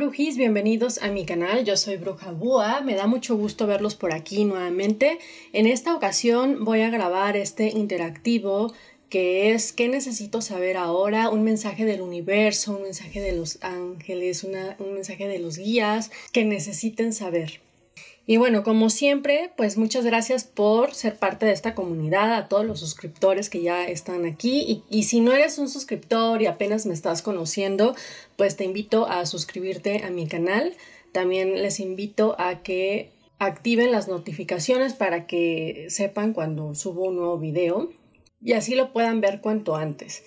brujis, bienvenidos a mi canal, yo soy Bruja Bua, me da mucho gusto verlos por aquí nuevamente. En esta ocasión voy a grabar este interactivo que es ¿qué necesito saber ahora? Un mensaje del universo, un mensaje de los ángeles, un mensaje de los guías que necesiten saber. Y bueno, como siempre, pues muchas gracias por ser parte de esta comunidad, a todos los suscriptores que ya están aquí. Y, si no eres un suscriptor y apenas me estás conociendo, pues te invito a suscribirte a mi canal. También les invito a que activen las notificaciones para que sepan cuando subo un nuevo video y así lo puedan ver cuanto antes.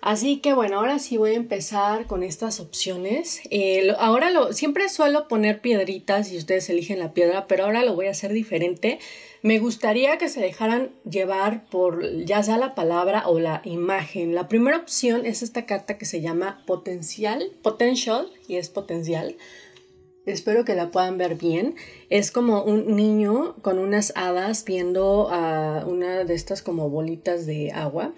Así que bueno, ahora sí voy a empezar con estas opciones. Eh, ahora lo, siempre suelo poner piedritas y ustedes eligen la piedra, pero ahora lo voy a hacer diferente. Me gustaría que se dejaran llevar por ya sea la palabra o la imagen. La primera opción es esta carta que se llama potencial, potential y es potencial. Espero que la puedan ver bien. Es como un niño con unas hadas viendo a una de estas como bolitas de agua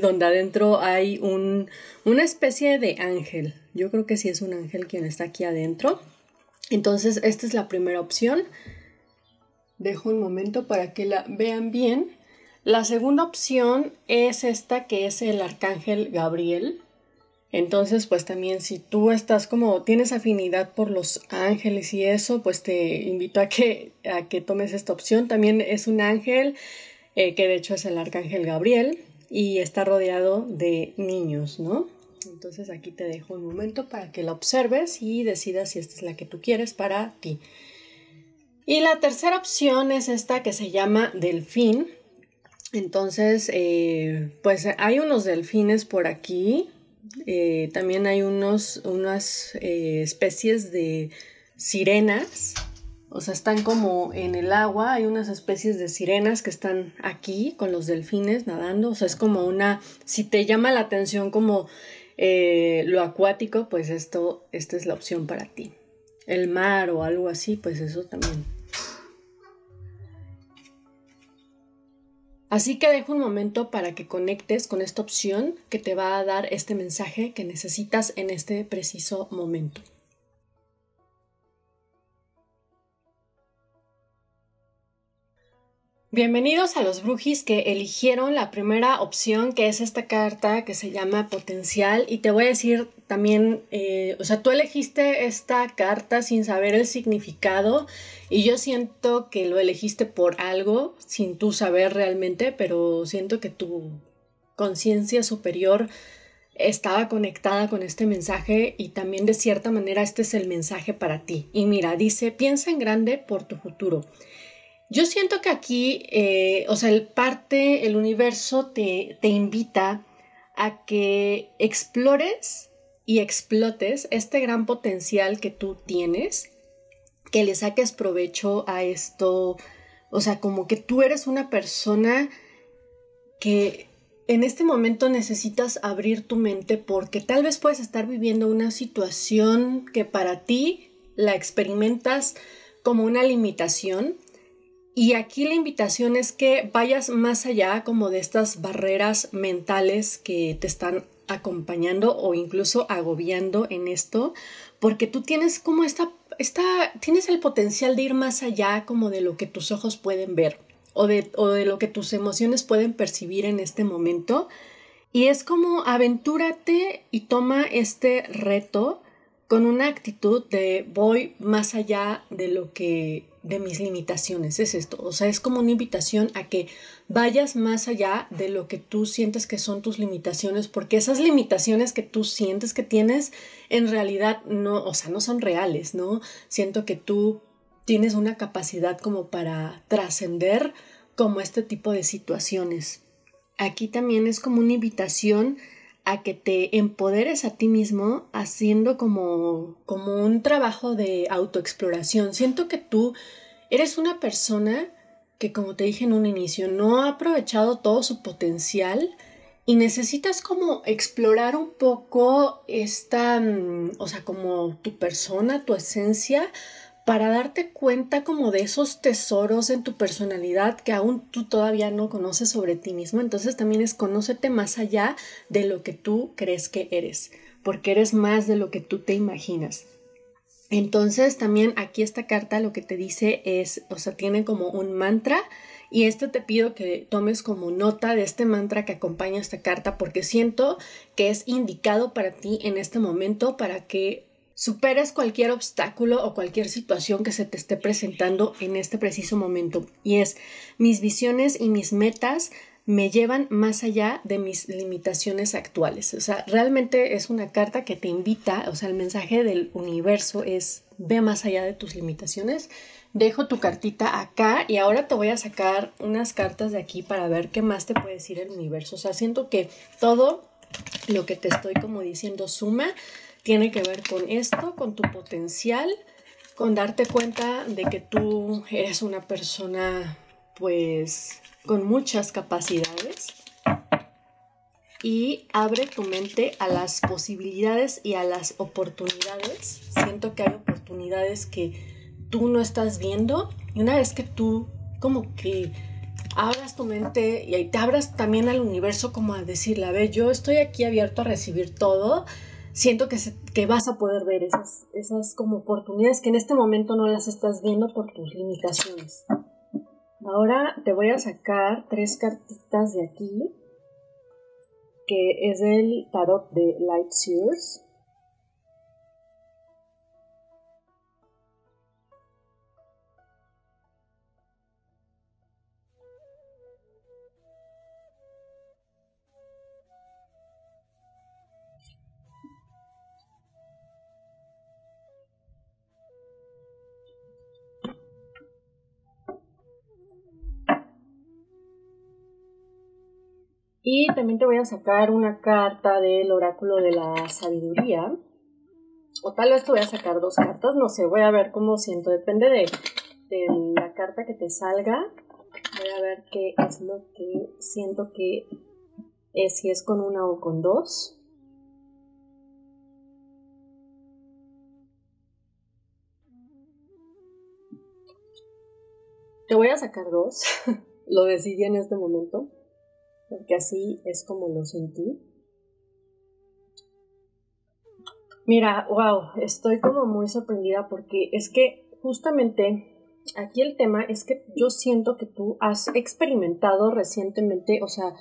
donde adentro hay un, una especie de ángel. Yo creo que sí es un ángel quien está aquí adentro. Entonces, esta es la primera opción. Dejo un momento para que la vean bien. La segunda opción es esta que es el arcángel Gabriel. Entonces, pues también si tú estás como tienes afinidad por los ángeles y eso, pues te invito a que, a que tomes esta opción. También es un ángel eh, que de hecho es el arcángel Gabriel y está rodeado de niños, ¿no? Entonces aquí te dejo un momento para que la observes y decidas si esta es la que tú quieres para ti. Y la tercera opción es esta que se llama delfín. Entonces, eh, pues hay unos delfines por aquí. Eh, también hay unos, unas eh, especies de sirenas o sea, están como en el agua, hay unas especies de sirenas que están aquí con los delfines nadando, o sea, es como una, si te llama la atención como eh, lo acuático, pues esto, esta es la opción para ti. El mar o algo así, pues eso también. Así que dejo un momento para que conectes con esta opción que te va a dar este mensaje que necesitas en este preciso momento. Bienvenidos a los brujis que eligieron la primera opción, que es esta carta que se llama Potencial. Y te voy a decir también, eh, o sea, tú elegiste esta carta sin saber el significado y yo siento que lo elegiste por algo, sin tú saber realmente, pero siento que tu conciencia superior estaba conectada con este mensaje y también de cierta manera este es el mensaje para ti. Y mira, dice, piensa en grande por tu futuro. Yo siento que aquí, eh, o sea, el parte, el universo te, te invita a que explores y explotes este gran potencial que tú tienes, que le saques provecho a esto, o sea, como que tú eres una persona que en este momento necesitas abrir tu mente porque tal vez puedes estar viviendo una situación que para ti la experimentas como una limitación y aquí la invitación es que vayas más allá como de estas barreras mentales que te están acompañando o incluso agobiando en esto, porque tú tienes como esta, esta tienes el potencial de ir más allá como de lo que tus ojos pueden ver o de, o de lo que tus emociones pueden percibir en este momento. Y es como aventúrate y toma este reto con una actitud de voy más allá de lo que de mis limitaciones, es esto, o sea, es como una invitación a que vayas más allá de lo que tú sientes que son tus limitaciones, porque esas limitaciones que tú sientes que tienes en realidad no, o sea, no son reales, ¿no? Siento que tú tienes una capacidad como para trascender como este tipo de situaciones. Aquí también es como una invitación a que te empoderes a ti mismo haciendo como, como un trabajo de autoexploración. Siento que tú eres una persona que, como te dije en un inicio, no ha aprovechado todo su potencial y necesitas como explorar un poco esta, mm, o sea, como tu persona, tu esencia, para darte cuenta como de esos tesoros en tu personalidad que aún tú todavía no conoces sobre ti mismo. Entonces también es conócete más allá de lo que tú crees que eres, porque eres más de lo que tú te imaginas. Entonces también aquí esta carta lo que te dice es, o sea, tiene como un mantra y este te pido que tomes como nota de este mantra que acompaña esta carta porque siento que es indicado para ti en este momento para que Superas cualquier obstáculo o cualquier situación que se te esté presentando en este preciso momento. Y es, mis visiones y mis metas me llevan más allá de mis limitaciones actuales. O sea, realmente es una carta que te invita, o sea, el mensaje del universo es, ve más allá de tus limitaciones. Dejo tu cartita acá y ahora te voy a sacar unas cartas de aquí para ver qué más te puede decir el universo. O sea, siento que todo lo que te estoy como diciendo suma tiene que ver con esto, con tu potencial, con darte cuenta de que tú eres una persona pues con muchas capacidades y abre tu mente a las posibilidades y a las oportunidades. Siento que hay oportunidades que tú no estás viendo y una vez que tú como que abras tu mente y te abras también al universo como a decirle, a ver, yo estoy aquí abierto a recibir todo, siento que, que vas a poder ver esas, esas como oportunidades que en este momento no las estás viendo por tus limitaciones. Ahora te voy a sacar tres cartitas de aquí, que es el tarot de Light Sears. Y también te voy a sacar una carta del oráculo de la sabiduría. O tal vez te voy a sacar dos cartas, no sé, voy a ver cómo siento. Depende de, la carta que te salga. Voy a ver qué es lo que siento que es, si es con una o con dos. Te voy a sacar dos. Lo decidí en este momento porque así es como lo sentí. Mira, wow, estoy como muy sorprendida porque es que justamente aquí el tema es que yo siento que tú has experimentado recientemente, o sea,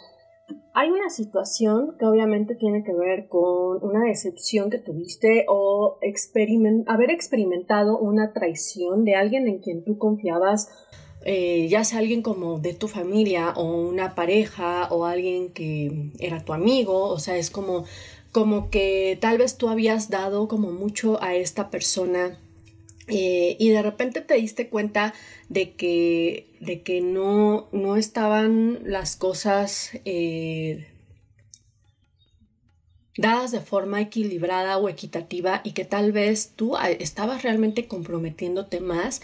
hay una situación que obviamente tiene que ver con una decepción que tuviste o haber experimentado una traición de alguien en quien tú confiabas eh, ya sea alguien como de tu familia o una pareja o alguien que era tu amigo, o sea, es como, como que tal vez tú habías dado como mucho a esta persona eh, y de repente te diste cuenta de que, de que no, no estaban las cosas eh, dadas de forma equilibrada o equitativa y que tal vez tú ah, estabas realmente comprometiéndote más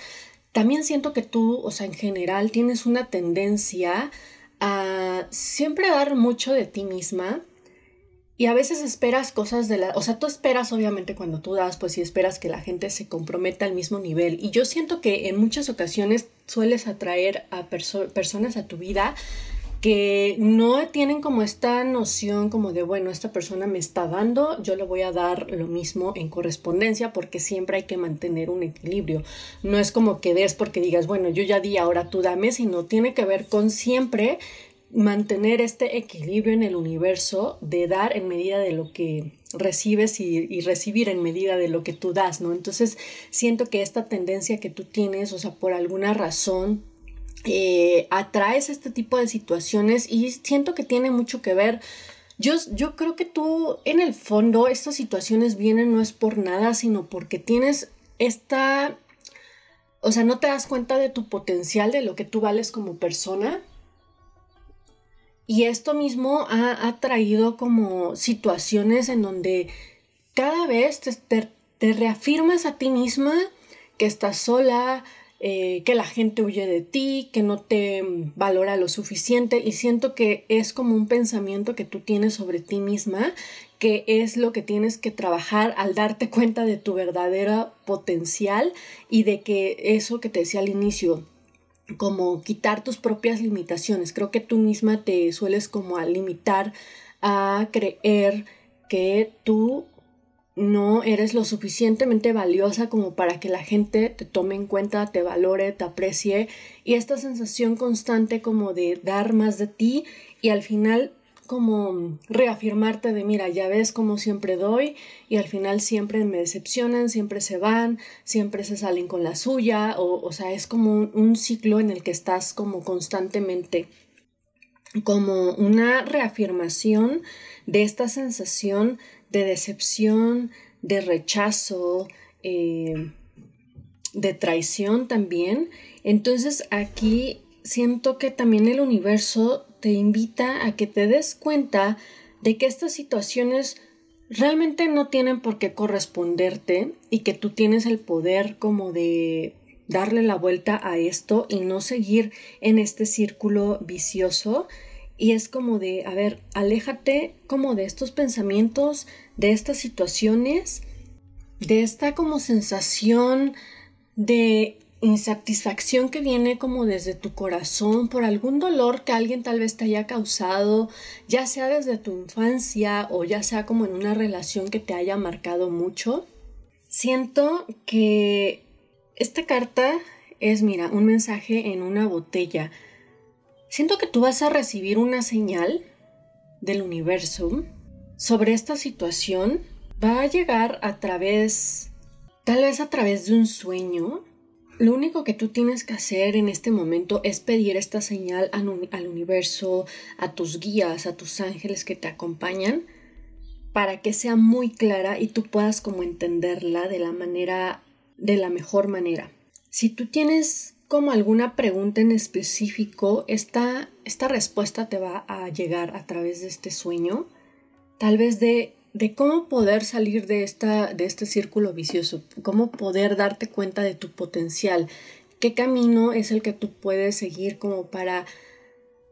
también siento que tú, o sea, en general tienes una tendencia a siempre dar mucho de ti misma y a veces esperas cosas de la... O sea, tú esperas, obviamente, cuando tú das, pues sí esperas que la gente se comprometa al mismo nivel. Y yo siento que en muchas ocasiones sueles atraer a personas a tu vida que no tienen como esta noción como de, bueno, esta persona me está dando, yo le voy a dar lo mismo en correspondencia porque siempre hay que mantener un equilibrio. No es como que des porque digas, bueno, yo ya di, ahora tú dame, sino tiene que ver con siempre mantener este equilibrio en el universo de dar en medida de lo que recibes y, y, recibir en medida de lo que tú das, ¿no? Entonces siento que esta tendencia que tú tienes, o sea, por alguna razón eh, atraes este tipo de situaciones y siento que tiene mucho que ver. Yo, yo creo que tú, en el fondo, estas situaciones vienen no es por nada, sino porque tienes esta... O sea, no te das cuenta de tu potencial, de lo que tú vales como persona. Y esto mismo ha, ha traído como situaciones en donde cada vez te, te, te reafirmas a ti misma que estás sola, eh, que la gente huye de ti, que no te valora lo suficiente y siento que es como un pensamiento que tú tienes sobre ti misma, que es lo que tienes que trabajar al darte cuenta de tu verdadera potencial y de que eso que te decía al inicio, como quitar tus propias limitaciones. Creo que tú misma te sueles como a limitar a creer que tú no eres lo suficientemente valiosa como para que la gente te tome en cuenta, te valore, te aprecie y esta sensación constante como de dar más de ti y al final como reafirmarte de mira, ya ves como siempre doy y al final siempre me decepcionan, siempre se van, siempre se salen con la suya, o, sea, es como un ciclo en el que estás como constantemente como una reafirmación de esta sensación de decepción, de rechazo, eh, de traición también. Entonces aquí siento que también el universo te invita a que te des cuenta de que estas situaciones realmente no tienen por qué corresponderte y que tú tienes el poder como de darle la vuelta a esto y no seguir en este círculo vicioso y es como de, a ver, aléjate como de estos pensamientos, de estas situaciones, de esta como sensación de insatisfacción que viene como desde tu corazón por algún dolor que alguien tal vez te haya causado, ya sea desde tu infancia o ya sea como en una relación que te haya marcado mucho. Siento que esta carta es, mira, un mensaje en una botella Siento que tú vas a recibir una señal del universo sobre esta situación. Va a llegar a través, tal vez a través de un sueño. Lo único que tú tienes que hacer en este momento es pedir esta señal al universo, a tus guías, a tus ángeles que te acompañan, para que sea muy clara y tú puedas como entenderla de la manera, de la mejor manera. Si tú tienes como alguna pregunta en específico, esta, esta respuesta te va a llegar a través de este sueño, tal vez de, de cómo poder salir de, esta, de este círculo vicioso, cómo poder darte cuenta de tu potencial, qué camino es el que tú puedes seguir como para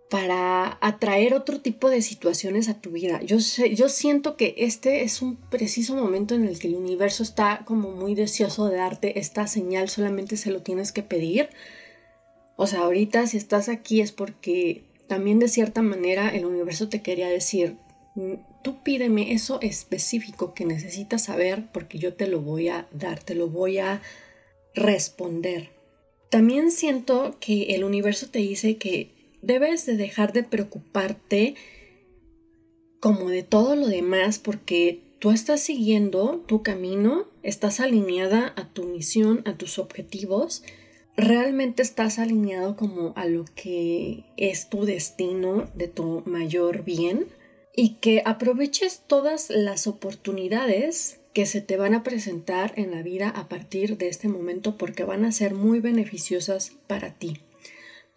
para atraer otro tipo de situaciones a tu vida. Yo, sé, yo siento que este es un preciso momento en el que el universo está como muy deseoso de darte esta señal, solamente se lo tienes que pedir. O sea, ahorita si estás aquí es porque también de cierta manera el universo te quería decir, mm, tú pídeme eso específico que necesitas saber porque yo te lo voy a dar, te lo voy a responder. También siento que el universo te dice que debes de dejar de preocuparte como de todo lo demás porque tú estás siguiendo tu camino, estás alineada a tu misión, a tus objetivos, realmente estás alineado como a lo que es tu destino, de tu mayor bien y que aproveches todas las oportunidades que se te van a presentar en la vida a partir de este momento porque van a ser muy beneficiosas para ti.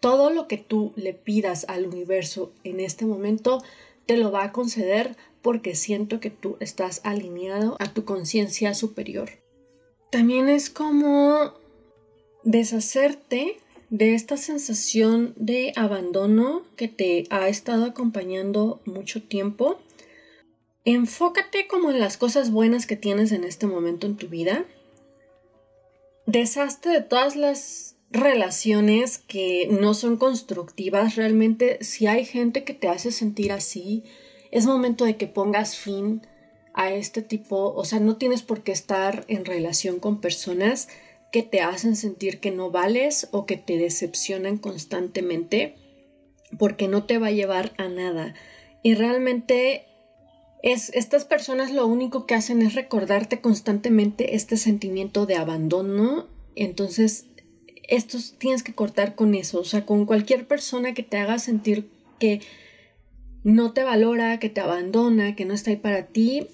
Todo lo que tú le pidas al universo en este momento te lo va a conceder porque siento que tú estás alineado a tu conciencia superior. También es como deshacerte de esta sensación de abandono que te ha estado acompañando mucho tiempo. Enfócate como en las cosas buenas que tienes en este momento en tu vida. Deshazte de todas las relaciones que no son constructivas, realmente si hay gente que te hace sentir así, es momento de que pongas fin a este tipo, o sea, no tienes por qué estar en relación con personas que te hacen sentir que no vales o que te decepcionan constantemente, porque no te va a llevar a nada. Y realmente es, estas personas lo único que hacen es recordarte constantemente este sentimiento de abandono, entonces estos tienes que cortar con eso, o sea, con cualquier persona que te haga sentir que no te valora, que te abandona, que no está ahí para ti,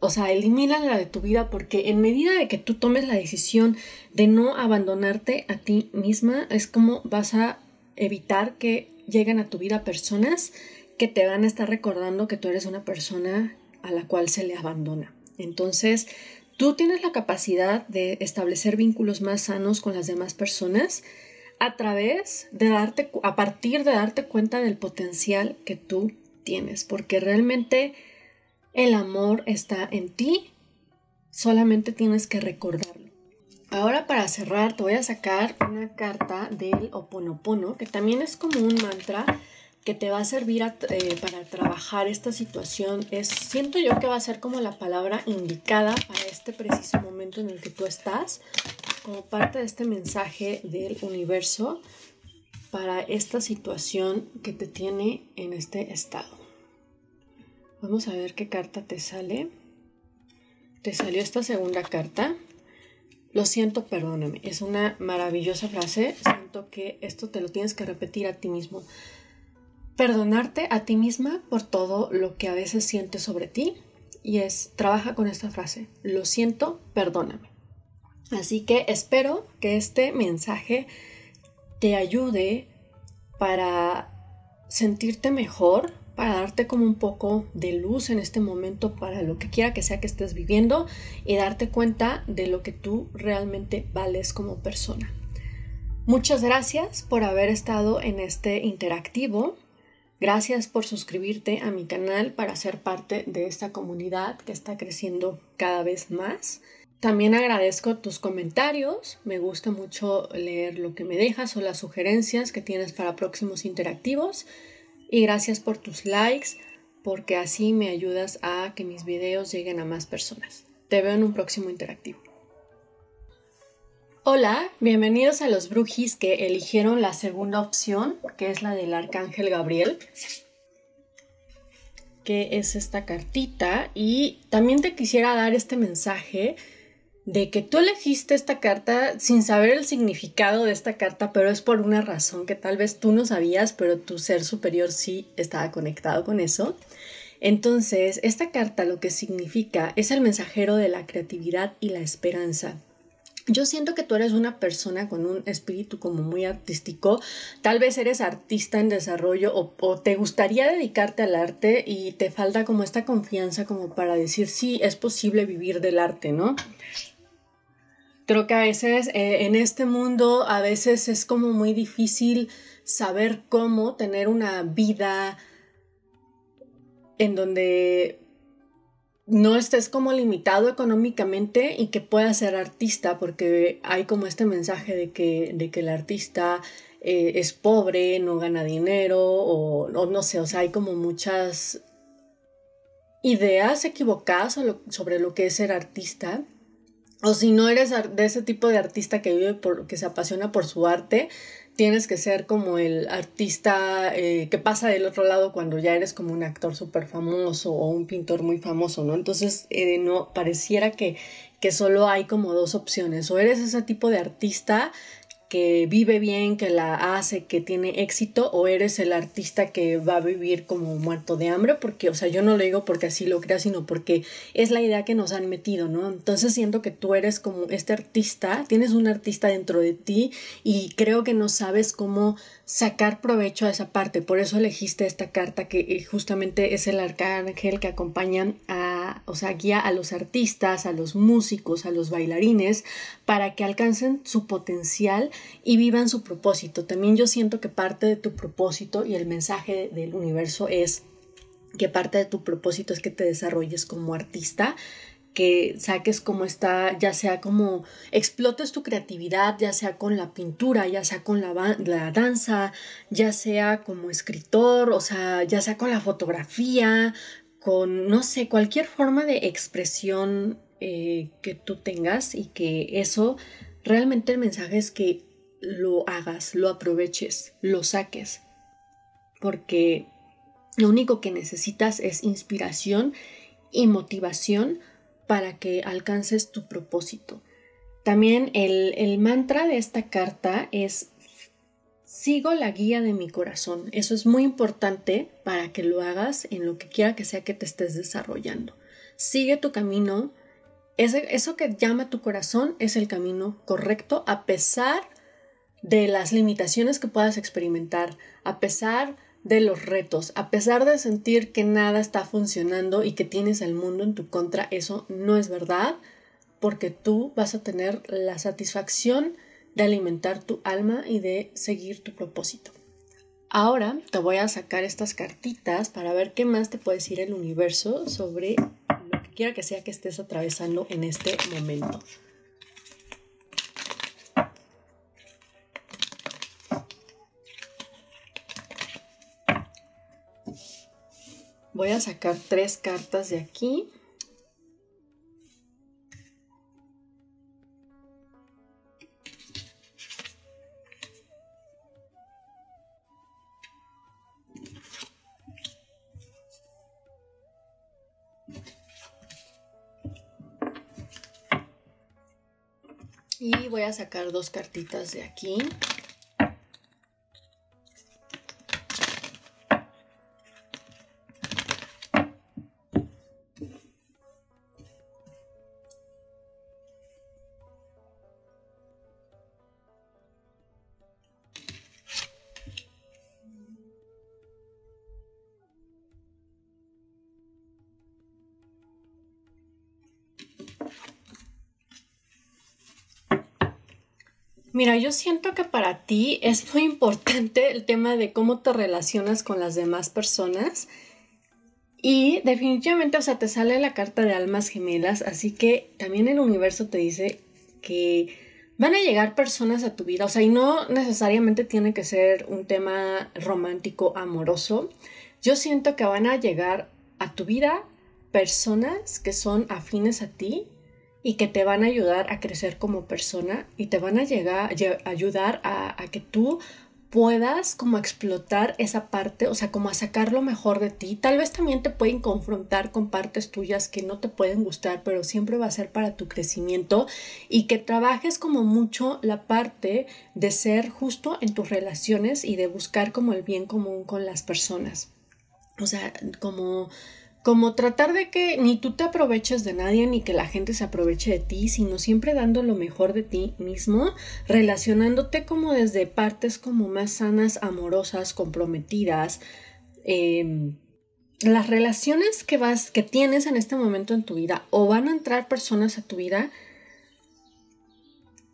o sea, elimínala de tu vida porque en medida de que tú tomes la decisión de no abandonarte a ti misma, es como vas a evitar que lleguen a tu vida personas que te van a estar recordando que tú eres una persona a la cual se le abandona. Entonces, tú tienes la capacidad de establecer vínculos más sanos con las demás personas a través de darte, a partir de darte cuenta del potencial que tú tienes, porque realmente el amor está en ti, solamente tienes que recordarlo. Ahora para cerrar te voy a sacar una carta del oponopono, que también es como un mantra, que te va a servir eh, para trabajar esta situación es, siento yo que va a ser como la palabra indicada para este preciso momento en el que tú estás, como parte de este mensaje del universo para esta situación que te tiene en este estado. Vamos a ver qué carta te sale. Te salió esta segunda carta. Lo siento, perdóname. Es una maravillosa frase. Siento que esto te lo tienes que repetir a ti mismo perdonarte a ti misma por todo lo que a veces sientes sobre ti. Y es, trabaja con esta frase, lo siento, perdóname. Así que espero que este mensaje te ayude para sentirte mejor, para darte como un poco de luz en este momento para lo que quiera que sea que estés viviendo y darte cuenta de lo que tú realmente vales como persona. Muchas gracias por haber estado en este interactivo. Gracias por suscribirte a mi canal para ser parte de esta comunidad que está creciendo cada vez más. También agradezco tus comentarios, me gusta mucho leer lo que me dejas o las sugerencias que tienes para próximos interactivos y gracias por tus likes porque así me ayudas a que mis videos lleguen a más personas. Te veo en un próximo interactivo. Hola, bienvenidos a los brujis que eligieron la segunda opción, que es la del Arcángel Gabriel, que es esta cartita. Y también te quisiera dar este mensaje de que tú elegiste esta carta sin saber el significado de esta carta, pero es por una razón que tal vez tú no sabías, pero tu ser superior sí estaba conectado con eso. Entonces, esta carta lo que significa es el mensajero de la creatividad y la esperanza. Yo siento que tú eres una persona con un espíritu como muy artístico, tal vez eres artista en desarrollo o, te gustaría dedicarte al arte y te falta como esta confianza como para decir si es posible vivir del arte, ¿no? Creo que a veces eh, en este mundo a veces es como muy difícil saber cómo tener una vida en donde no estés como limitado económicamente y que puedas ser artista, porque hay como este mensaje de que, de que el artista eh, es pobre, no gana dinero, o, o, no sé, o sea, hay como muchas ideas equivocadas sobre lo que es ser artista. O si no eres de ese tipo de artista que vive por, que se apasiona por su arte, tienes que ser como el artista eh, que pasa del otro lado cuando ya eres como un actor súper famoso o un pintor muy famoso, ¿no? Entonces, eh, no, pareciera que, que solo hay como dos opciones, o eres ese tipo de artista que vive bien, que la hace, que tiene éxito, o eres el artista que va a vivir como muerto de hambre, porque, o sea, yo no lo digo porque así lo crea, sino porque es la idea que nos han metido, ¿no? Entonces siento que tú eres como este artista, tienes un artista dentro de ti y creo que no sabes cómo sacar provecho a esa parte, por eso elegiste esta carta que eh, justamente es el arcángel que acompaña a, o sea, guía a los artistas, a los músicos, a los bailarines, para que alcancen su potencial y vivan su propósito. También yo siento que parte de tu propósito y el mensaje del universo es que parte de tu propósito es que te desarrolles como artista, que saques como está, ya sea como explotes tu creatividad, ya sea con la pintura, ya sea con la, danza, ya sea como escritor, o sea, ya sea con la fotografía, con, no sé, cualquier forma de expresión eh, que tú tengas y que eso, realmente el mensaje es que lo hagas, lo aproveches, lo saques, porque lo único que necesitas es inspiración y motivación para que alcances tu propósito. También el, mantra de esta carta es sigo la guía de mi corazón. Eso es muy importante para que lo hagas en lo que quiera que sea que te estés desarrollando. Sigue tu camino. eso que llama tu corazón es el camino correcto a pesar de de las limitaciones que puedas experimentar, a pesar de los retos, a pesar de sentir que nada está funcionando y que tienes al mundo en tu contra, eso no es verdad, porque tú vas a tener la satisfacción de alimentar tu alma y de seguir tu propósito. Ahora te voy a sacar estas cartitas para ver qué más te puede decir el universo sobre lo que quiera que sea que estés atravesando en este momento. Voy a sacar tres cartas de aquí. Y voy a sacar dos cartitas de aquí. Mira, yo siento que para ti es muy importante el tema de cómo te relacionas con las demás personas. Y definitivamente, o sea, te sale la carta de almas gemelas, así que también el universo te dice que van a llegar personas a tu vida, o sea, y no necesariamente tiene que ser un tema romántico, amoroso. Yo siento que van a llegar a tu vida personas que son afines a ti, y que te van a ayudar a crecer como persona y te van a llegar, a ayudar a, que tú puedas como explotar esa parte, o sea, como a sacar lo mejor de ti. Tal vez también te pueden confrontar con partes tuyas que no te pueden gustar, pero siempre va a ser para tu crecimiento y que trabajes como mucho la parte de ser justo en tus relaciones y de buscar como el bien común con las personas. O sea, como como tratar de que ni tú te aproveches de nadie ni que la gente se aproveche de ti, sino siempre dando lo mejor de ti mismo, relacionándote como desde partes como más sanas, amorosas, comprometidas. Em, las relaciones que vas, que tienes en este momento en tu vida, o van a entrar personas a tu vida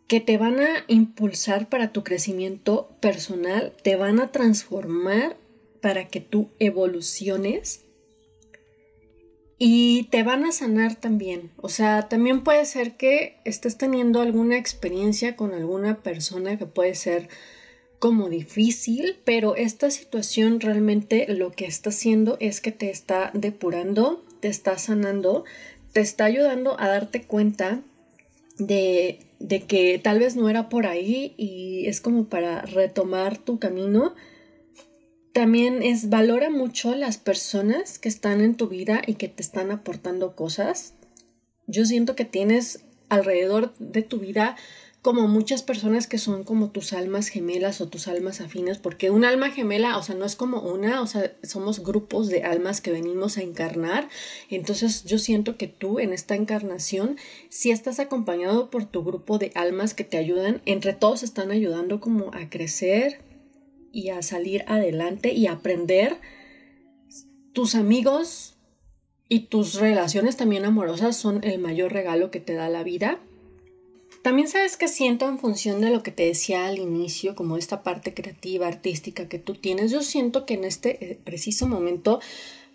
que te van a impulsar para tu crecimiento personal, te van a transformar para que tú evoluciones y te van a sanar también. O sea, también puede ser que estés teniendo alguna experiencia con alguna persona que puede ser como difícil, pero esta situación realmente lo que está haciendo es que te está depurando, te está sanando, te está ayudando a darte cuenta de, de que tal vez no era por ahí y es como para retomar tu camino también es valora mucho las personas que están en tu vida y que te están aportando cosas. Yo siento que tienes alrededor de tu vida como muchas personas que son como tus almas gemelas o tus almas afines, porque un alma gemela, o sea, no es como una, o sea, somos grupos de almas que venimos a encarnar. Entonces yo siento que tú en esta encarnación, si estás acompañado por tu grupo de almas que te ayudan, entre todos están ayudando como a crecer, y a salir adelante y aprender. Tus amigos y tus relaciones también amorosas son el mayor regalo que te da la vida. También sabes que siento en función de lo que te decía al inicio, como esta parte creativa, artística que tú tienes, yo siento que en este eh, preciso momento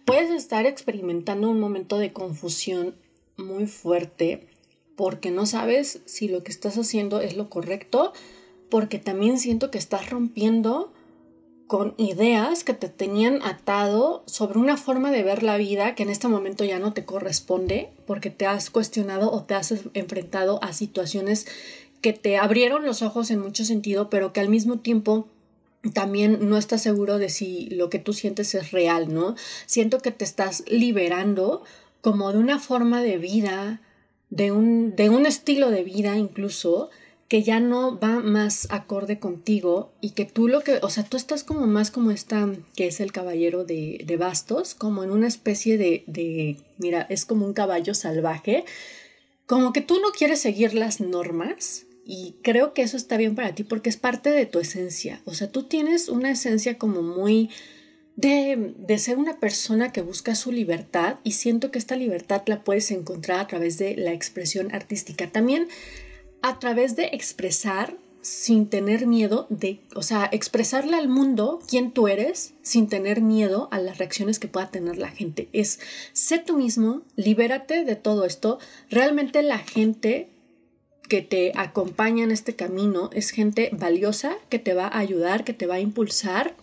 puedes estar experimentando un momento de confusión muy fuerte porque no sabes si lo que estás haciendo es lo correcto, porque también siento que estás rompiendo con ideas que te tenían atado sobre una forma de ver la vida que en este momento ya no te corresponde porque te has cuestionado o te has enfrentado a situaciones que te abrieron los ojos en mucho sentido, pero que al mismo tiempo también no estás seguro de si lo que tú sientes es real, ¿no? Siento que te estás liberando como de una forma de vida, de un, de un estilo de vida incluso, que ya no va más acorde contigo y que tú lo que, o sea, tú estás como más como esta, que es el caballero de, de bastos, como en una especie de, de, mira, es como un caballo salvaje, como que tú no quieres seguir las normas y creo que eso está bien para ti porque es parte de tu esencia, o sea, tú tienes una esencia como muy... De, de, ser una persona que busca su libertad y siento que esta libertad la puedes encontrar a través de la expresión artística. También a través de expresar sin tener miedo de, o sea, expresarle al mundo quién tú eres sin tener miedo a las reacciones que pueda tener la gente. Es, sé tú mismo, libérate de todo esto. Realmente la gente que te acompaña en este camino es gente valiosa que te va a ayudar, que te va a impulsar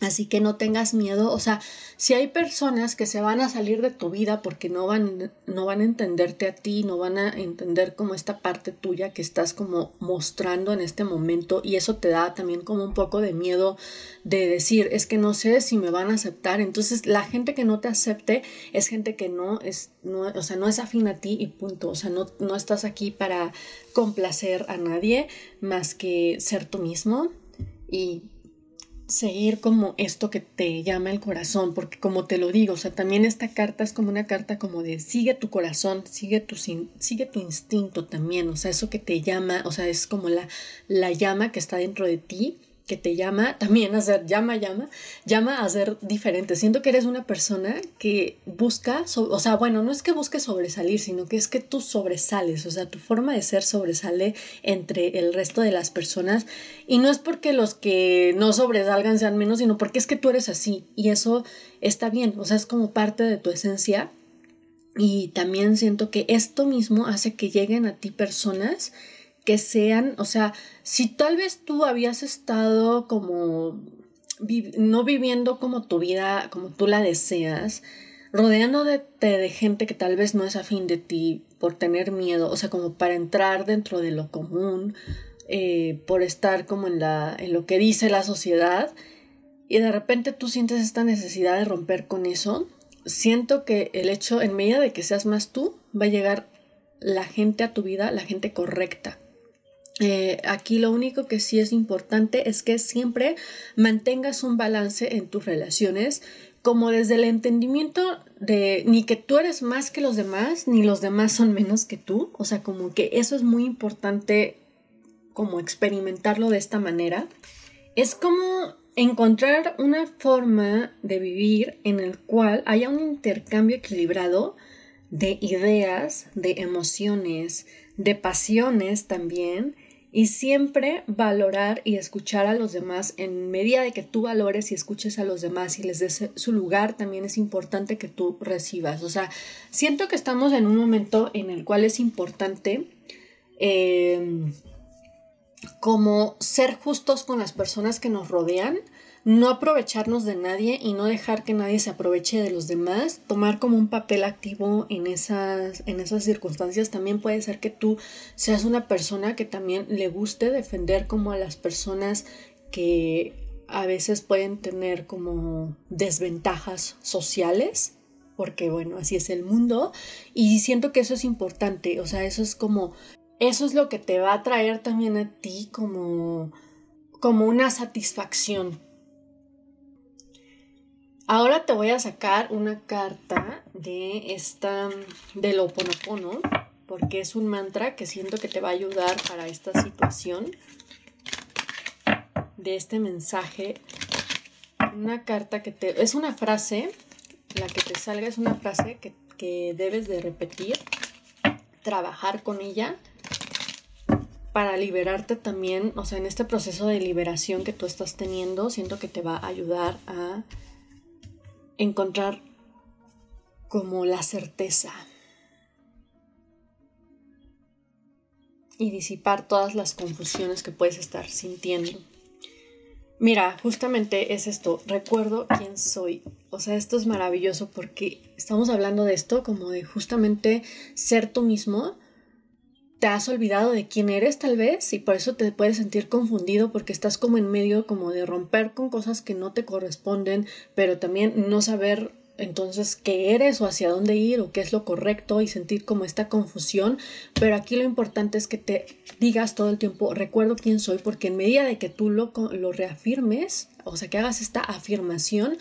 Así que no tengas miedo, o sea, si hay personas que se van a salir de tu vida porque no van, no van a entenderte a ti, no van a entender como esta parte tuya que estás como mostrando en este momento y eso te da también como un poco de miedo de decir, es que no sé si me van a aceptar. Entonces, la gente que no te acepte es gente que no es, o sea, no es afín a ti y punto. O sea, no, no estás aquí para complacer a nadie más que ser tú mismo y seguir como esto que te llama el corazón, porque como te lo digo, o sea, también esta carta es como una carta como de sigue tu corazón, sigue tu, sigue tu instinto también, o sea, eso que te llama, o sea, es como la, la llama que está dentro de ti que te llama también a ser, llama, llama, llama a ser diferente. Siento que eres una persona que busca, o sea, bueno, no es que busques sobresalir, sino que es que tú sobresales, o sea, tu forma de ser sobresale entre el resto de las personas y no es porque los que no sobresalgan sean menos, sino porque es que tú eres así y eso está bien, o sea, es como parte de tu esencia y también siento que esto mismo hace que lleguen a ti personas que sean, o sea, si tal vez tú habías estado como no viviendo como tu vida, como tú la deseas, rodeándote de, gente que tal vez no es afín de ti por tener miedo, o sea, como para entrar dentro de lo común, eh, por estar como en, la, en lo que dice la sociedad, y de repente tú sientes esta necesidad de romper con eso, siento que el hecho, en medida de que seas más tú, va a llegar la gente a tu vida, la gente correcta, eh, aquí lo único que sí es importante es que siempre mantengas un balance en tus relaciones, como desde el entendimiento de ni que tú eres más que los demás, ni los demás son menos que tú, o sea, como que eso es muy importante como experimentarlo de esta manera. Es como encontrar una forma de vivir en el cual haya un intercambio equilibrado de ideas, de emociones, de pasiones también, y siempre valorar y escuchar a los demás en medida de que tú valores y escuches a los demás y les des eh, su lugar, también es importante que tú recibas. O sea, siento que estamos en un momento en el cual es importante eh, como ser justos con las personas que nos rodean no aprovecharnos de nadie y no dejar que nadie se aproveche de los demás, tomar como un papel activo en esas, en esas circunstancias. También puede ser que tú seas una persona que también le guste defender como a las personas que a veces pueden tener como desventajas sociales, porque bueno, así es el mundo. Y siento que eso es importante, o sea, eso es como, eso es lo que te va a traer también a ti como, como una satisfacción Ahora te voy a sacar una carta de esta del Oponopono, porque es un mantra que siento que te va a ayudar para esta situación de este mensaje. Una carta que te es una frase, la que te salga es una frase que, que debes de repetir, trabajar con ella para liberarte también, o sea, en este proceso de liberación que tú estás teniendo, siento que te va a ayudar a encontrar como la certeza y disipar todas las confusiones que puedes estar sintiendo. Mira, justamente es esto, recuerdo quién soy. O sea, esto es maravilloso porque estamos hablando de esto como de justamente ser tú mismo te has olvidado de quién eres tal vez y por eso te puedes sentir confundido porque estás como en medio como de romper con cosas que no te corresponden, pero también no saber entonces qué eres o hacia dónde ir o qué es lo correcto y sentir como esta confusión, pero aquí lo importante es que te digas todo el tiempo, recuerdo quién soy, porque en medida de que tú lo, lo reafirmes, o sea, que hagas esta afirmación,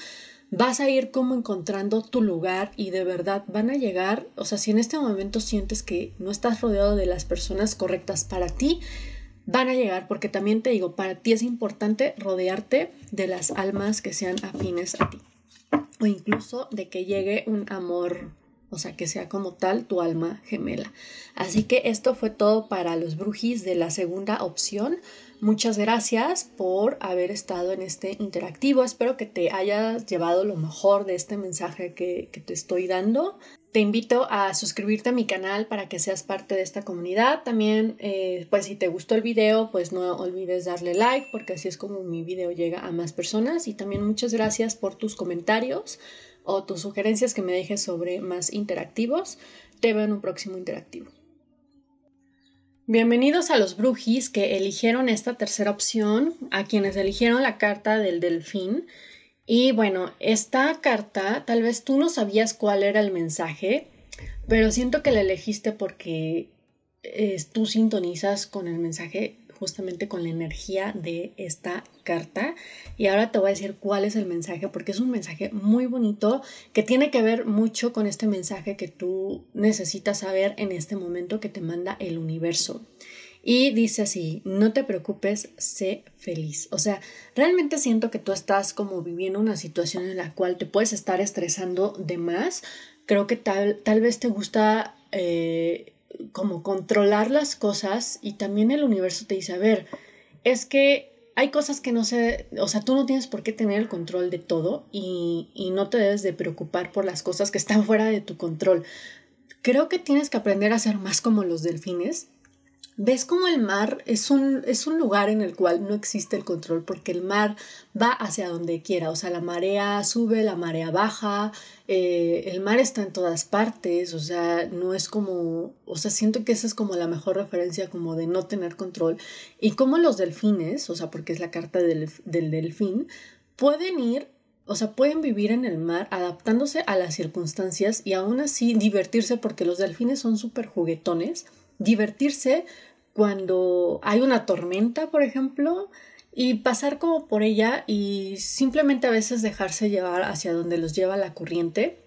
vas a ir como encontrando tu lugar y de verdad van a llegar, o sea, si en este momento sientes que no estás rodeado de las personas correctas para ti, van a llegar porque también te digo, para ti es importante rodearte de las almas que sean afines a ti o incluso de que llegue un amor o sea, que sea como tal tu alma gemela. Así que esto fue todo para los brujis de la segunda opción. Muchas gracias por haber estado en este interactivo. Espero que te hayas llevado lo mejor de este mensaje que, te estoy dando. Te invito a suscribirte a mi canal para que seas parte de esta comunidad. También, eh, pues si te gustó el video, pues no olvides darle like porque así es como mi video llega a más personas. Y también muchas gracias por tus comentarios o tus sugerencias que me dejes sobre más interactivos. Te veo en un próximo interactivo. Bienvenidos a los brujis que eligieron esta tercera opción, a quienes eligieron la carta del delfín. Y bueno, esta carta tal vez tú no sabías cuál era el mensaje, pero siento que la elegiste porque eh, tú sintonizas con el mensaje justamente con la energía de esta carta. Y ahora te voy a decir cuál es el mensaje, porque es un mensaje muy bonito que tiene que ver mucho con este mensaje que tú necesitas saber en este momento que te manda el universo. Y dice así, no te preocupes, sé feliz. O sea, realmente siento que tú estás como viviendo una situación en la cual te puedes estar estresando de más. Creo que tal, tal vez te gusta eh, como controlar las cosas y también el universo te dice, a ver, es que hay cosas que no sé, se, o sea, tú no tienes por qué tener el control de todo y, y, no te debes de preocupar por las cosas que están fuera de tu control. Creo que tienes que aprender a ser más como los delfines ¿Ves cómo el mar es un, es un lugar en el cual no existe el control? Porque el mar va hacia donde quiera, o sea, la marea sube, la marea baja, eh, el mar está en todas partes, o sea, no es como, o sea, siento que esa es como la mejor referencia como de no tener control. Y cómo los delfines, o sea, porque es la carta del, del delfín, pueden ir o sea, pueden vivir en el mar adaptándose a las circunstancias y aún así divertirse porque los delfines son súper juguetones divertirse cuando hay una tormenta, por ejemplo, y pasar como por ella y simplemente a veces dejarse llevar hacia donde los lleva la corriente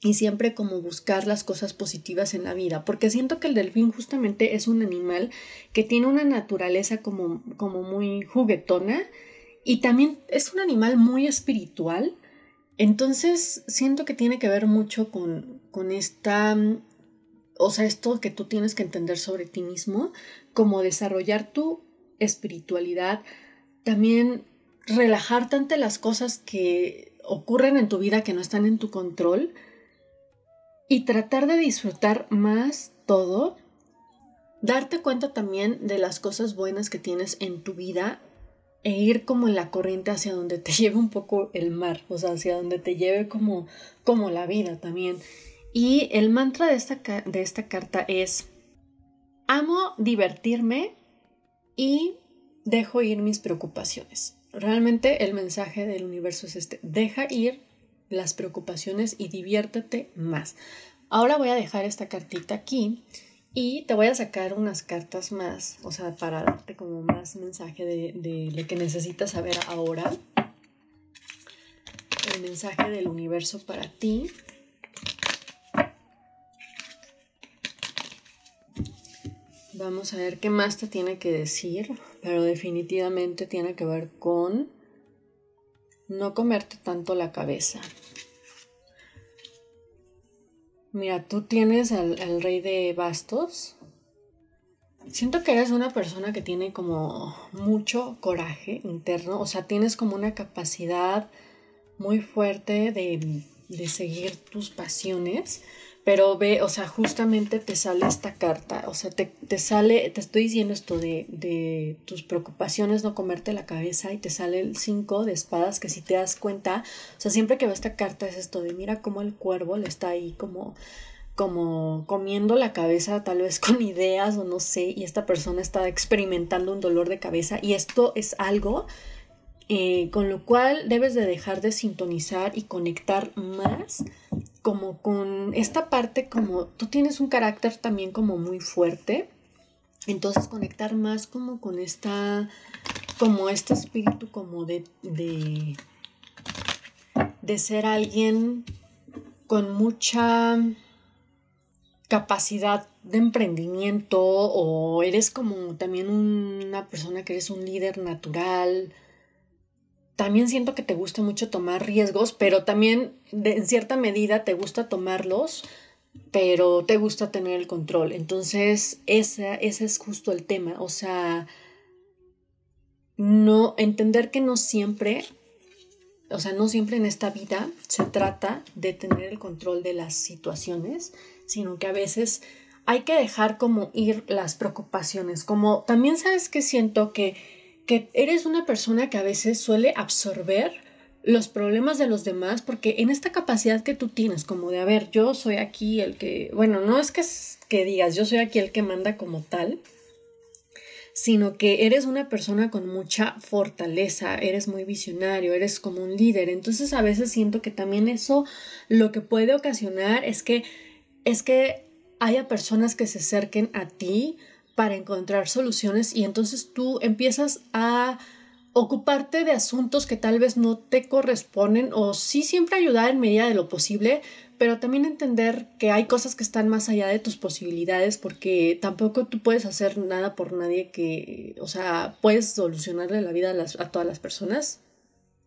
y siempre como buscar las cosas positivas en la vida, porque siento que el delfín justamente es un animal que tiene una naturaleza como, como muy juguetona y también es un animal muy espiritual, entonces siento que tiene que ver mucho con, con esta o sea, esto que tú tienes que entender sobre ti mismo, como desarrollar tu espiritualidad, también relajar tanto las cosas que ocurren en tu vida que no están en tu control y tratar de disfrutar más todo, darte cuenta también de las cosas buenas que tienes en tu vida e ir como en la corriente hacia donde te lleve un poco el mar, o sea, hacia donde te lleve como, como la vida también. Y el mantra de esta, de esta carta es, amo divertirme y dejo ir mis preocupaciones. Realmente el mensaje del universo es este, deja ir las preocupaciones y diviértete más. Ahora voy a dejar esta cartita aquí y te voy a sacar unas cartas más, o sea, para darte como más mensaje de, de lo que necesitas saber ahora. El mensaje del universo para ti. Vamos a ver qué más te tiene que decir, pero definitivamente tiene que ver con no comerte tanto la cabeza. Mira, tú tienes al, rey de bastos. Siento que eres una persona que tiene como mucho coraje interno, o sea, tienes como una capacidad muy fuerte de, de seguir tus pasiones pero ve, o sea, justamente te sale esta carta, o sea, te, sale, te estoy diciendo esto de, tus preocupaciones, no comerte la cabeza y te sale el 5 de espadas que si te das cuenta, o sea, siempre que ve esta carta es esto de mira cómo el cuervo le está ahí como como comiendo la cabeza tal vez con ideas o no sé y esta persona está experimentando un dolor de cabeza y esto es algo eh, con lo cual debes de dejar de sintonizar y conectar más como con esta parte como tú tienes un carácter también como muy fuerte, entonces conectar más como con esta, como este espíritu como de, de, de ser alguien con mucha capacidad de emprendimiento o eres como también una persona que eres un líder natural, también siento que te gusta mucho tomar riesgos, pero también en cierta medida te gusta tomarlos, pero te gusta tener el control. Entonces, ese es justo el tema. O sea, no entender que no siempre, o sea, no siempre en esta vida se trata de tener el control de las situaciones, sino que a veces hay que dejar como ir las preocupaciones. Como también sabes que siento que que eres una persona que a veces suele absorber los problemas de los demás, porque en esta capacidad que tú tienes, como de, a ver, yo soy aquí el que, bueno, no es que, que digas, yo soy aquí el que manda como tal, sino que eres una persona con mucha fortaleza, eres muy visionario, eres como un líder. Entonces a veces siento que también eso lo que puede ocasionar es que es que haya personas que se acerquen a ti para encontrar soluciones y entonces tú empiezas a ocuparte de asuntos que tal vez no te corresponden o sí siempre ayudar en medida de lo posible, pero también entender que hay cosas que están más allá de tus posibilidades porque tampoco tú puedes hacer nada por nadie que, o sea, puedes solucionarle la vida a, a todas las personas.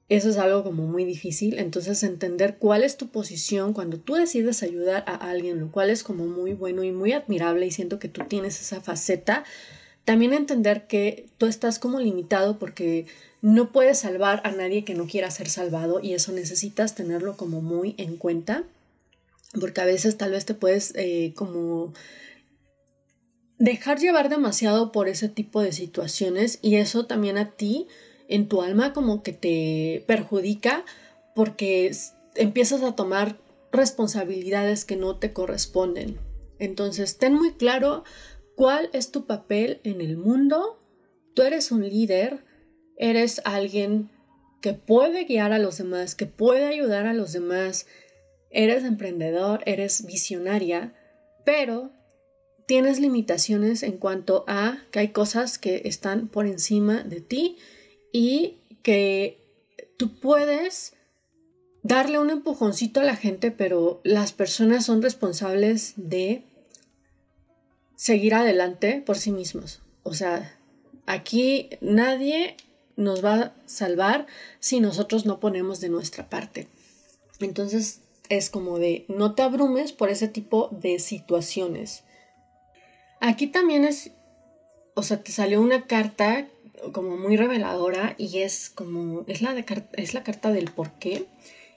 Eso es algo como muy difícil, entonces entender cuál es tu posición cuando tú decides ayudar a alguien, lo cual es como muy bueno y muy admirable y siento que tú tienes esa faceta. También entender que tú estás como limitado porque no puedes salvar a nadie que no quiera ser salvado y eso necesitas tenerlo como muy en cuenta porque a veces tal vez te puedes eh, como dejar llevar demasiado por ese tipo de situaciones y eso también a ti en tu alma como que te perjudica porque empiezas a tomar responsabilidades que no te corresponden. Entonces, ten muy claro cuál es tu papel en el mundo. Tú eres un líder, eres alguien que puede guiar a los demás, que puede ayudar a los demás, eres emprendedor, eres visionaria, pero tienes limitaciones en cuanto a que hay cosas que están por encima de ti y que tú puedes darle un empujoncito a la gente, pero las personas son responsables de seguir adelante por sí mismos. O sea, aquí nadie nos va a salvar si nosotros no ponemos de nuestra parte. Entonces es como de no te abrumes por ese tipo de situaciones. Aquí también es, o sea, te salió una carta como muy reveladora y es como, es la, de, es la carta del por qué.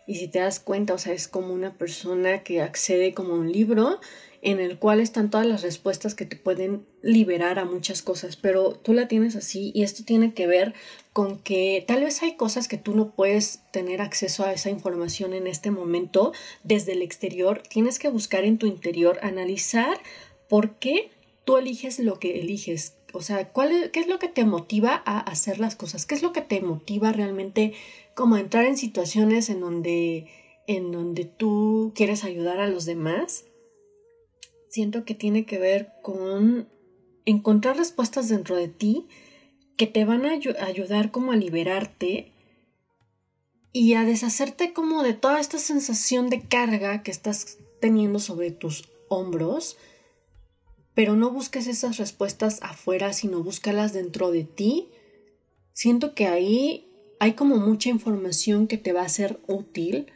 Y si te das cuenta, o sea, es como una persona que accede como un libro en el cual están todas las respuestas que te pueden liberar a muchas cosas, pero tú la tienes así y esto tiene que ver con que tal vez hay cosas que tú no puedes tener acceso a esa información en este momento desde el exterior, tienes que buscar en tu interior, analizar por qué tú eliges lo que eliges, o sea, ¿cuál ¿qué es lo que te motiva a hacer las cosas? ¿Qué es lo que te motiva realmente como a entrar en situaciones en donde, en donde tú quieres ayudar a los demás? Siento que tiene que ver con encontrar respuestas dentro de ti que te van a ayudar como a liberarte y a deshacerte como de toda esta sensación de carga que estás teniendo sobre tus hombros pero no busques esas respuestas afuera, sino búscalas dentro de ti. Siento que ahí hay como mucha información que te va a ser útil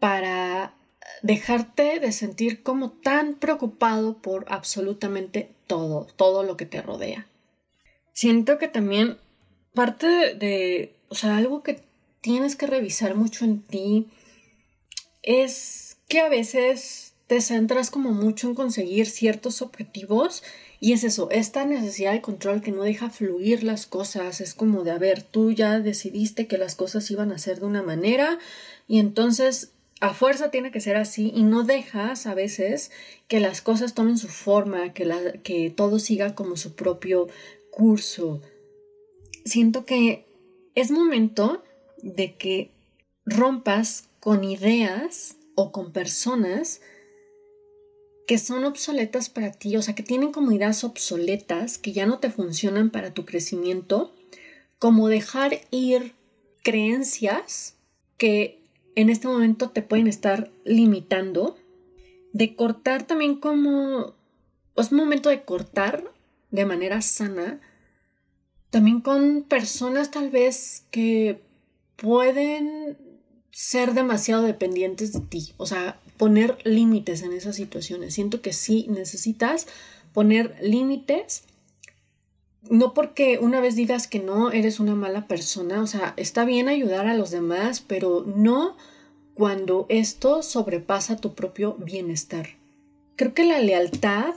para dejarte de sentir como tan preocupado por absolutamente todo, todo lo que te rodea. Siento que también parte de, o sea, algo que tienes que revisar mucho en ti es que a veces te centras como mucho en conseguir ciertos objetivos y es eso, esta necesidad de control que no deja fluir las cosas, es como de, a ver, tú ya decidiste que las cosas iban a ser de una manera y entonces a fuerza tiene que ser así y no dejas a veces que las cosas tomen su forma, que, que todo siga como su propio curso. Siento que es momento de que rompas con ideas o con personas que son obsoletas para ti, o sea, que tienen como ideas obsoletas que ya no te funcionan para tu crecimiento, como dejar ir creencias que en este momento te pueden estar limitando, de cortar también como es momento de cortar de manera sana, también con personas tal vez que pueden ser demasiado dependientes de ti, o sea, poner límites en esas situaciones. Siento que sí necesitas poner límites. No porque una vez digas que no eres una mala persona, o sea, está bien ayudar a los demás, pero no cuando esto sobrepasa tu propio bienestar. Creo que la lealtad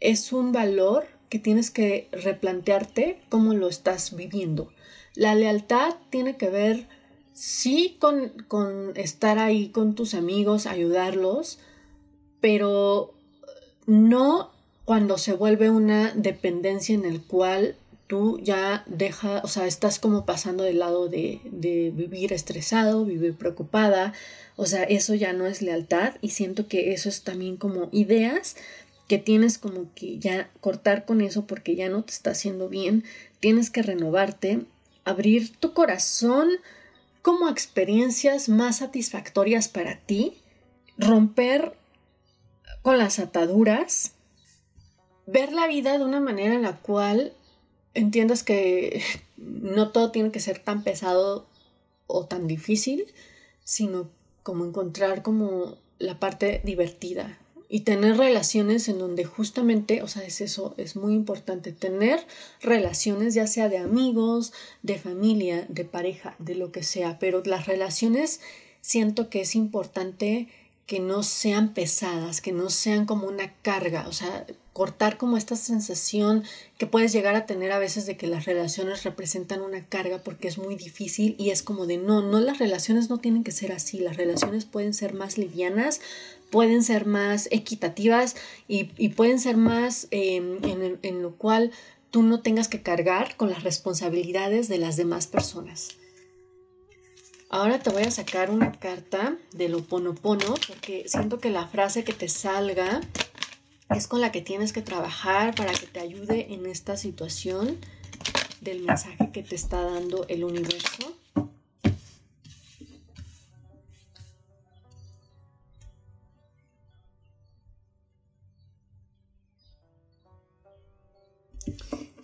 es un valor que tienes que replantearte cómo lo estás viviendo. La lealtad tiene que ver sí con, estar ahí con tus amigos, ayudarlos, pero no cuando se vuelve una dependencia en el cual tú ya deja, o sea, estás como pasando del lado de, de, vivir estresado, vivir preocupada, o sea, eso ya no es lealtad y siento que eso es también como ideas que tienes como que ya cortar con eso porque ya no te está haciendo bien, tienes que renovarte, abrir tu corazón, como experiencias más satisfactorias para ti, romper con las ataduras, ver la vida de una manera en la cual entiendas que no todo tiene que ser tan pesado o tan difícil, sino como encontrar como la parte divertida, y tener relaciones en donde justamente, o sea, es eso, es muy importante, tener relaciones ya sea de amigos, de familia, de pareja, de lo que sea, pero las relaciones siento que es importante que no sean pesadas, que no sean como una carga, o sea, cortar como esta sensación que puedes llegar a tener a veces de que las relaciones representan una carga porque es muy difícil y es como de no, no las relaciones no tienen que ser así, las relaciones pueden ser más livianas, pueden ser más equitativas y, pueden ser más em, en, lo cual tú no tengas que cargar con las responsabilidades de las demás personas. Ahora te voy a sacar una carta del lo oponopono porque siento que la frase que te salga es con la que tienes que trabajar para que te ayude en esta situación del mensaje que te está dando el universo.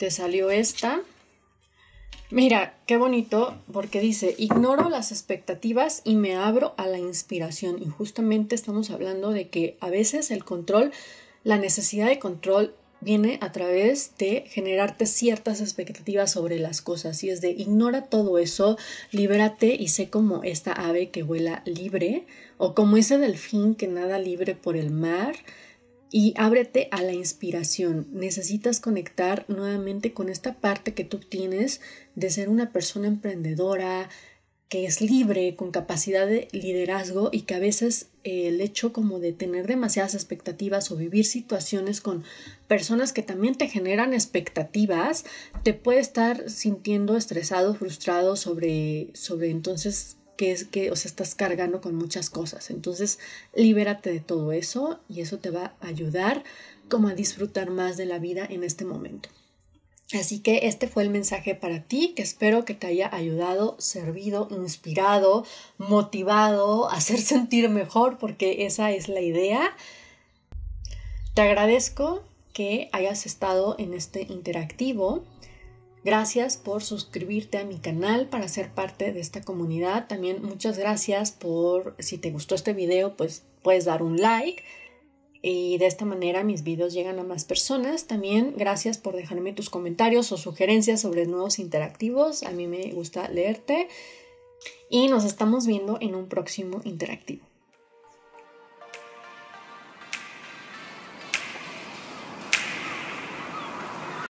te salió esta. Mira, qué bonito, porque dice, ignoro las expectativas y me abro a la inspiración. Y justamente estamos hablando de que a veces el control, la necesidad de control viene a través de generarte ciertas expectativas sobre las cosas. Y es de ignora todo eso, libérate y sé como esta ave que vuela libre o como ese delfín que nada libre por el mar y ábrete a la inspiración. Necesitas conectar nuevamente con esta parte que tú tienes de ser una persona emprendedora, que es libre, con capacidad de liderazgo y que a veces eh, el hecho como de tener demasiadas expectativas o vivir situaciones con personas que también te generan expectativas, te puede estar sintiendo estresado, frustrado sobre, sobre entonces que es que, o estás cargando con muchas cosas. Entonces, libérate de todo eso y eso te va a ayudar como a disfrutar más de la vida en este momento. Así que este fue el mensaje para ti, que espero que te haya ayudado, servido, inspirado, motivado, hacer sentir mejor, porque esa es la idea. Te agradezco que hayas estado en este interactivo. Gracias por suscribirte a mi canal para ser parte de esta comunidad. También muchas gracias por, si te gustó este video, pues puedes dar un like. Y de esta manera mis videos llegan a más personas. También gracias por dejarme tus comentarios o sugerencias sobre nuevos interactivos. A mí me gusta leerte. Y nos estamos viendo en un próximo interactivo.